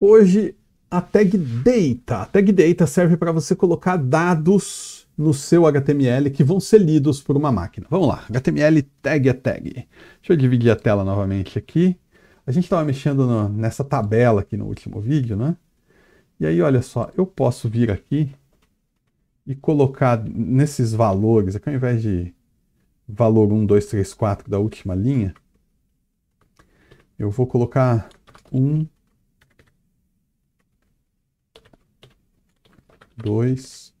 Hoje a tag data, a tag data serve para você colocar dados no seu HTML que vão ser lidos por uma máquina. Vamos lá, HTML tag a é tag. Deixa eu dividir a tela novamente aqui. A gente estava mexendo no, nessa tabela aqui no último vídeo, né? E aí, olha só, eu posso vir aqui e colocar nesses valores, aqui é ao invés de valor 1, 2, 3, 4 da última linha, eu vou colocar 1, 2.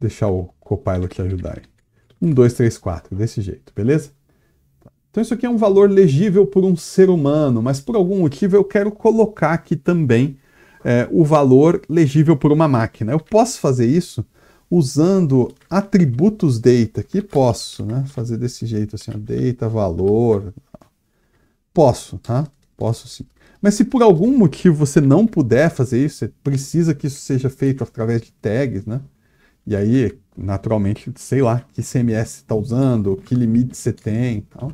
Deixar o Copilot ajudar. aí. Um, dois, três, quatro, desse jeito, beleza? Então isso aqui é um valor legível por um ser humano, mas por algum motivo eu quero colocar aqui também é, o valor legível por uma máquina. Eu posso fazer isso usando atributos data, que posso, né? Fazer desse jeito assim, data, valor. Posso, tá? Posso sim. Mas se por algum motivo você não puder fazer isso, você precisa que isso seja feito através de tags, né? E aí, naturalmente, sei lá, que CMS está usando, que limite você tem tal.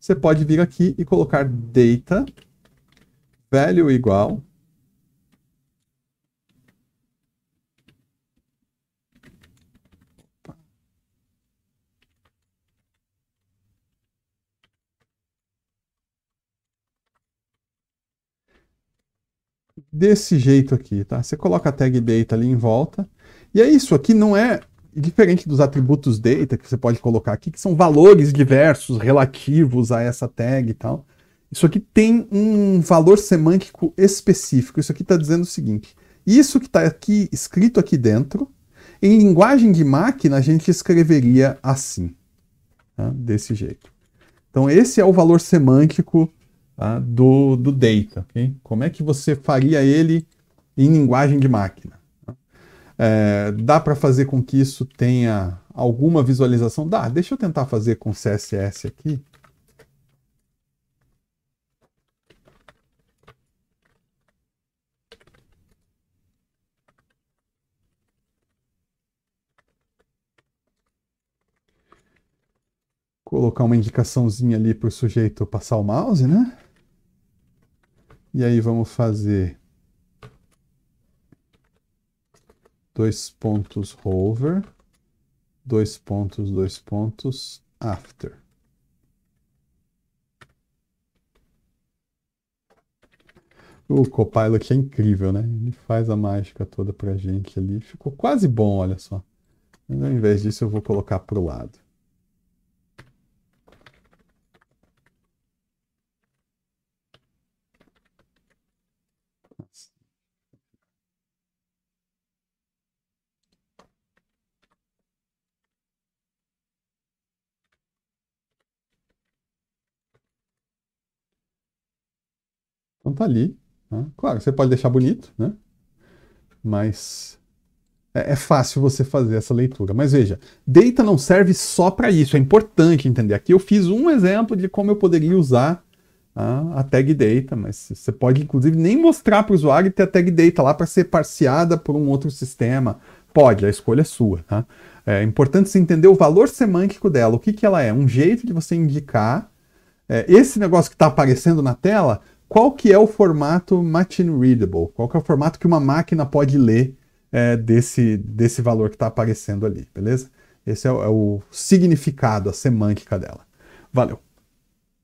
Você pode vir aqui e colocar data, value igual desse jeito aqui, tá? Você coloca a tag data ali em volta. E é isso aqui não é diferente dos atributos data que você pode colocar aqui, que são valores diversos relativos a essa tag e tal. Isso aqui tem um valor semântico específico. Isso aqui está dizendo o seguinte: isso que está aqui escrito aqui dentro, em linguagem de máquina a gente escreveria assim, tá? desse jeito. Então esse é o valor semântico tá? do, do data. Okay? Como é que você faria ele em linguagem de máquina? É, dá para fazer com que isso tenha alguma visualização? Dá. Deixa eu tentar fazer com CSS aqui. Colocar uma indicaçãozinha ali para o sujeito passar o mouse, né? E aí vamos fazer dois pontos hover, dois pontos, dois pontos after. O Copilot é incrível, né? Ele faz a mágica toda pra gente ali. Ficou quase bom, olha só. Mas ao invés disso, eu vou colocar pro lado. Então tá ali. Né? Claro, você pode deixar bonito, né? Mas é, é fácil você fazer essa leitura. Mas veja, data não serve só para isso. É importante entender. Aqui eu fiz um exemplo de como eu poderia usar a, a tag data, mas você pode inclusive nem mostrar para o usuário ter a tag data lá para ser parciada por um outro sistema. Pode, a escolha é sua. Tá? É importante você entender o valor semântico dela, o que, que ela é, um jeito de você indicar é, esse negócio que está aparecendo na tela qual que é o formato machine readable? Qual que é o formato que uma máquina pode ler é, desse, desse valor que está aparecendo ali, beleza? Esse é, é o significado, a semântica dela. Valeu!